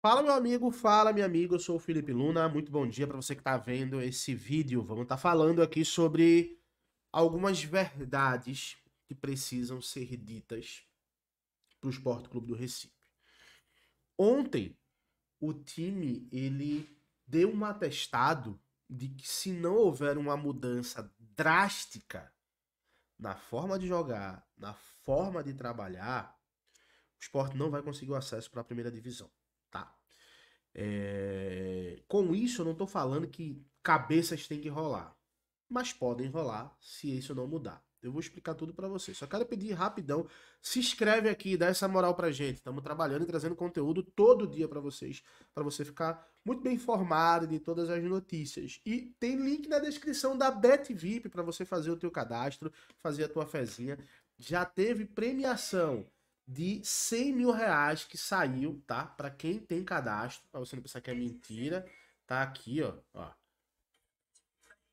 Fala, meu amigo, fala, minha amiga. Eu sou o Felipe Luna. Muito bom dia para você que está vendo esse vídeo. Vamos estar tá falando aqui sobre algumas verdades que precisam ser ditas para o Esporte Clube do Recife. Ontem, o time ele deu um atestado de que se não houver uma mudança drástica na forma de jogar, na forma de trabalhar, o esporte não vai conseguir o acesso para a primeira divisão. É... Com isso, eu não estou falando que cabeças têm que rolar, mas podem rolar se isso não mudar. Eu vou explicar tudo para vocês. Só quero pedir rapidão, se inscreve aqui, dá essa moral para gente. Estamos trabalhando e trazendo conteúdo todo dia para vocês, para você ficar muito bem informado de todas as notícias. E tem link na descrição da Bet VIP para você fazer o teu cadastro, fazer a tua fezinha. Já teve premiação de 100 mil reais que saiu, tá? Para quem tem cadastro, para você não pensar que é mentira, tá aqui, ó, ó.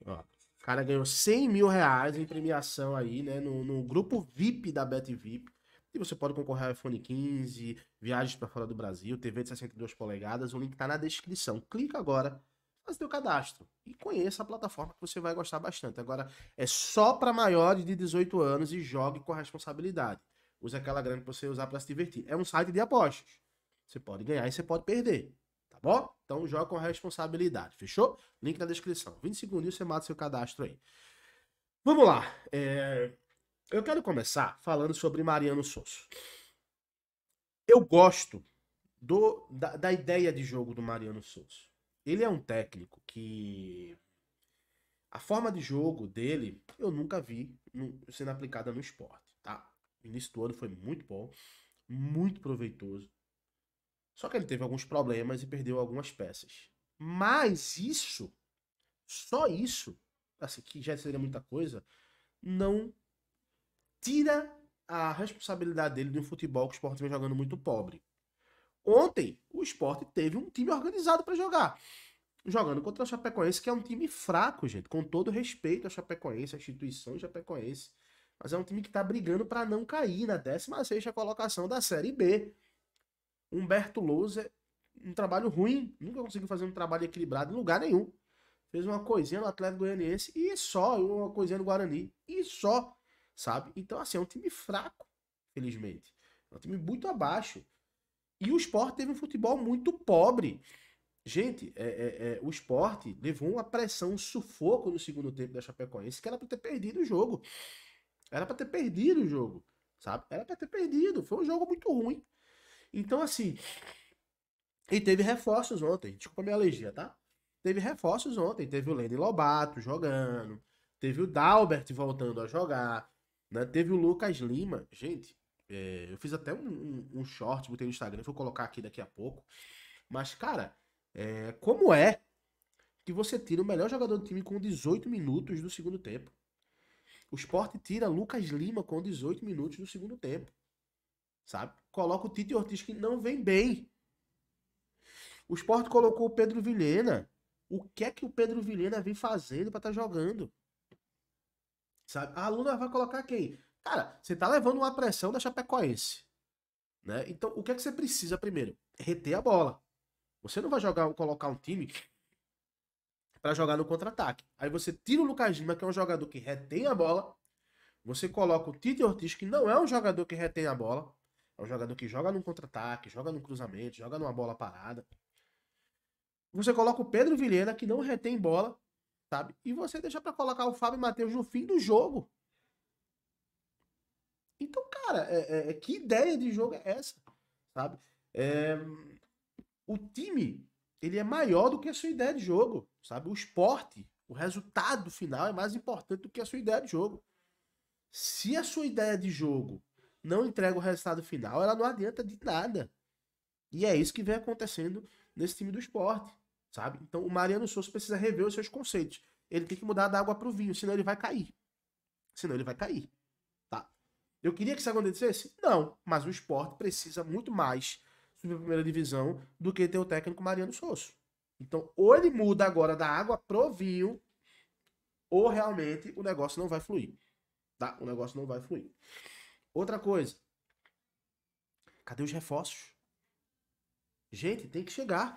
ó. O cara ganhou 100 mil reais em premiação aí, né? No, no grupo VIP da BetVip. E você pode concorrer ao iPhone 15, viagens para fora do Brasil, TV de 62 polegadas. O link tá na descrição. Clica agora, faz seu cadastro e conheça a plataforma que você vai gostar bastante. Agora, é só para maiores de 18 anos e jogue com responsabilidade. Use aquela grana que você usar para se divertir. É um site de apostas. Você pode ganhar e você pode perder. Tá bom? Então joga com responsabilidade. Fechou? Link na descrição. 20 segundos e você mata seu cadastro aí. Vamos lá. É... Eu quero começar falando sobre Mariano Souza. Eu gosto do, da, da, ideia de jogo do Mariano Souza. Ele é um técnico que. A forma de jogo dele eu nunca vi sendo aplicada no esporte, tá? início do ano foi muito bom, muito proveitoso. Só que ele teve alguns problemas e perdeu algumas peças. Mas isso, só isso, assim, que já seria muita coisa, não tira a responsabilidade dele de um futebol que o esporte vem jogando muito pobre. Ontem, o esporte teve um time organizado para jogar. Jogando contra o Chapecoense, que é um time fraco, gente. Com todo respeito à Chapecoense, à instituição Chapecoense. Mas é um time que está brigando para não cair na 16 colocação da Série B. Humberto Lousa, um trabalho ruim, nunca conseguiu fazer um trabalho equilibrado em lugar nenhum. Fez uma coisinha no Atlético Goianiense e só, uma coisinha no Guarani e só, sabe? Então, assim, é um time fraco, felizmente. É um time muito abaixo. E o esporte teve um futebol muito pobre. Gente, é, é, é, o esporte levou uma pressão, um sufoco no segundo tempo da Chapecoense, que era para ter perdido o jogo. Era para ter perdido o jogo, sabe? Era para ter perdido. Foi um jogo muito ruim. Então, assim. E teve reforços ontem. Desculpa minha alergia, tá? Teve reforços ontem. Teve o Lenny Lobato jogando. Teve o Dalbert voltando a jogar. Né? Teve o Lucas Lima. Gente, é, eu fiz até um, um, um short, botei no Instagram. Vou colocar aqui daqui a pouco. Mas, cara, é, como é que você tira o melhor jogador do time com 18 minutos do segundo tempo? O esporte tira Lucas Lima com 18 minutos do segundo tempo. Sabe? Coloca o Tite Ortiz que não vem bem. O esporte colocou o Pedro Vilhena. O que é que o Pedro Vilhena vem fazendo para estar tá jogando? Sabe? A aluna vai colocar quem? Cara, você tá levando uma pressão da Chapecoense. Né? Então, o que é que você precisa primeiro? Reter a bola. Você não vai jogar, colocar um time para jogar no contra-ataque. Aí você tira o Lucas Lima, que é um jogador que retém a bola. Você coloca o Tite Ortiz, que não é um jogador que retém a bola. É um jogador que joga no contra-ataque, joga no cruzamento, joga numa bola parada. Você coloca o Pedro Vilhena, que não retém bola, sabe? E você deixa para colocar o Fábio Matheus no fim do jogo. Então, cara, é, é, é, que ideia de jogo é essa? Sabe? É, o time ele é maior do que a sua ideia de jogo, sabe? O esporte, o resultado final é mais importante do que a sua ideia de jogo. Se a sua ideia de jogo não entrega o resultado final, ela não adianta de nada. E é isso que vem acontecendo nesse time do esporte, sabe? Então o Mariano Souza precisa rever os seus conceitos. Ele tem que mudar da água para o vinho, senão ele vai cair. Senão ele vai cair, tá? Eu queria que isso acontecesse? Não, mas o esporte precisa muito mais subir primeira divisão do que ter o técnico Mariano Souza. Então, ou ele muda agora da água pro vinho, ou realmente o negócio não vai fluir. Tá? O negócio não vai fluir. Outra coisa. Cadê os reforços? Gente, tem que chegar.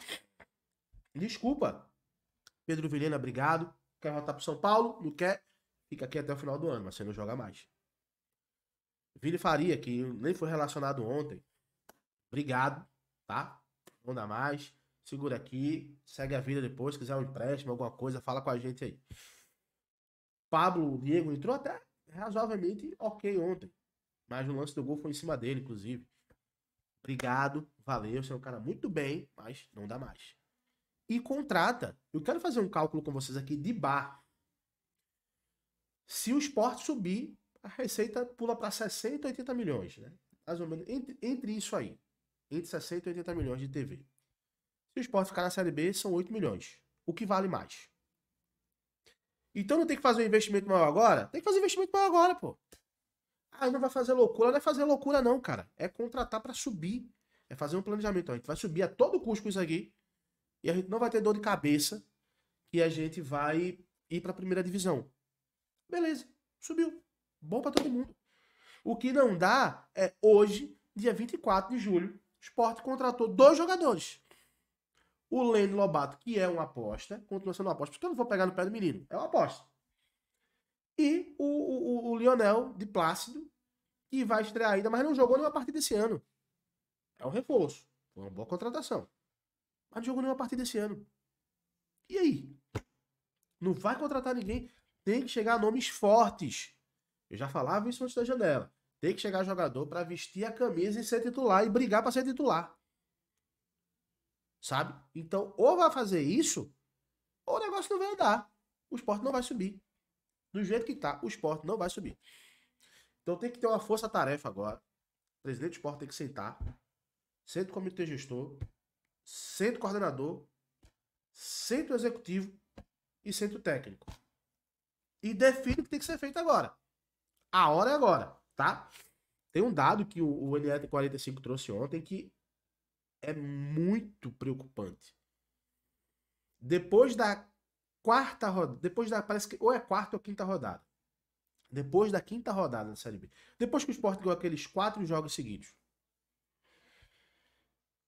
Desculpa. Pedro Vilhena, obrigado. Quer voltar pro São Paulo? Não quer? Fica aqui até o final do ano, mas você não joga mais. Vini Faria, que nem foi relacionado ontem. Obrigado tá? Não dá mais. Segura aqui, segue a vida depois. Se quiser um empréstimo, alguma coisa, fala com a gente aí. Pablo Diego entrou até razoavelmente ok ontem. Mas o lance do gol foi em cima dele, inclusive. Obrigado, valeu, você é um cara muito bem, mas não dá mais. E contrata. Eu quero fazer um cálculo com vocês aqui de bar. Se o esporte subir, a receita pula para 60, 80 milhões, né? Mais ou menos entre, entre isso aí entre 60 e 80 milhões de TV. Se o esporte ficar na Série B, são 8 milhões. O que vale mais? Então não tem que fazer um investimento maior agora? Tem que fazer um investimento maior agora, pô. Ah, não vai fazer loucura. Não é fazer loucura não, cara. É contratar para subir. É fazer um planejamento. a gente vai subir a todo custo com isso aqui. E a gente não vai ter dor de cabeça. E a gente vai ir para a primeira divisão. Beleza. Subiu. Bom para todo mundo. O que não dá é hoje, dia 24 de julho, esporte contratou dois jogadores. O Lênin Lobato, que é uma aposta, continua sendo uma aposta, porque eu não vou pegar no pé do menino, é uma aposta. E o, o, o Lionel de Plácido, que vai estrear ainda, mas não jogou nenhuma partida esse ano. É um reforço. Foi uma boa contratação. Mas não jogou nenhuma partida esse ano. E aí? Não vai contratar ninguém. Tem que chegar a nomes fortes. Eu já falava isso antes da janela. Tem que chegar jogador para vestir a camisa e ser titular e brigar para ser titular. Sabe? Então, ou vai fazer isso, ou o negócio não vai dar. O esporte não vai subir. Do jeito que tá, o esporte não vai subir. Então tem que ter uma força-tarefa agora. O presidente do esporte tem que sentar. Senta o comitê gestor. Senta o coordenador. Senta o executivo. E senta o técnico. E define o que tem que ser feito agora. A hora é agora tá? Tem um dado que o, o NE45 trouxe ontem que é muito preocupante. Depois da quarta rodada, depois da, parece que ou é quarta ou quinta rodada. Depois da quinta rodada da Série B. Depois que o Sport ganhou aqueles quatro jogos seguidos.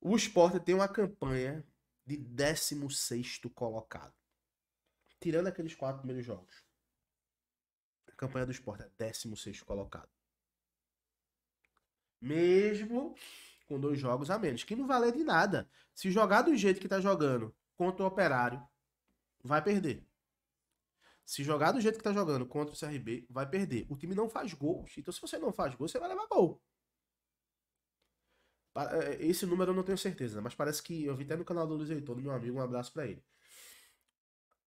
O Sport tem uma campanha de 16 colocado. Tirando aqueles quatro primeiros jogos. A campanha do Sport é 16 colocado. Mesmo com dois jogos a menos, que não valer de nada. Se jogar do jeito que tá jogando contra o Operário, vai perder. Se jogar do jeito que tá jogando contra o CRB, vai perder. O time não faz gols. Então, se você não faz gol, você vai levar gol. É, é, esse número eu não tenho certeza, mas parece que eu vi até no canal do Luiz Heitor, meu amigo, um abraço para ele.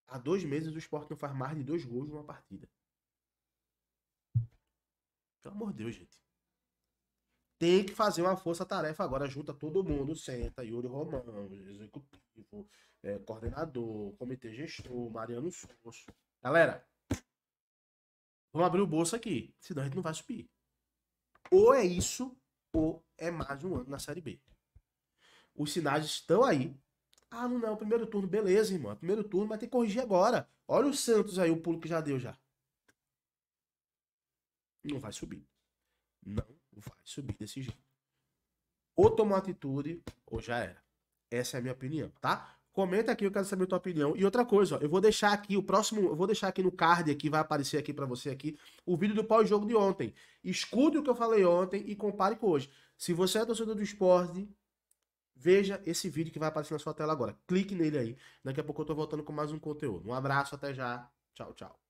Há dois meses o esporte não faz mais de dois gols numa partida. Pelo amor de Deus, gente tem que fazer uma força-tarefa agora, junta todo mundo, senta, Yuri Romão, executivo, é, coordenador, comitê gestor, Mariano Souza. Galera, vamos abrir o bolso aqui, senão a gente não vai subir. Ou é isso, ou é mais um ano na Série B. Os sinais estão aí. Ah, não, não, é primeiro turno, beleza, irmão. É primeiro turno, mas tem que corrigir agora. Olha o Santos aí, o pulo que já deu já. Não vai subir. Não vai subir desse jeito. Ou tomou atitude, ou já era. Essa é a minha opinião, tá? Comenta aqui, eu quero saber a tua opinião. E outra coisa, ó, eu vou deixar aqui o próximo, eu vou deixar aqui no card aqui, vai aparecer aqui para você aqui, o vídeo do pós-jogo de ontem. Escute o que eu falei ontem e compare com hoje. Se você é torcedor do esporte, veja esse vídeo que vai aparecer na sua tela agora. Clique nele aí. Daqui a pouco eu tô voltando com mais um conteúdo. Um abraço, até já. Tchau, tchau.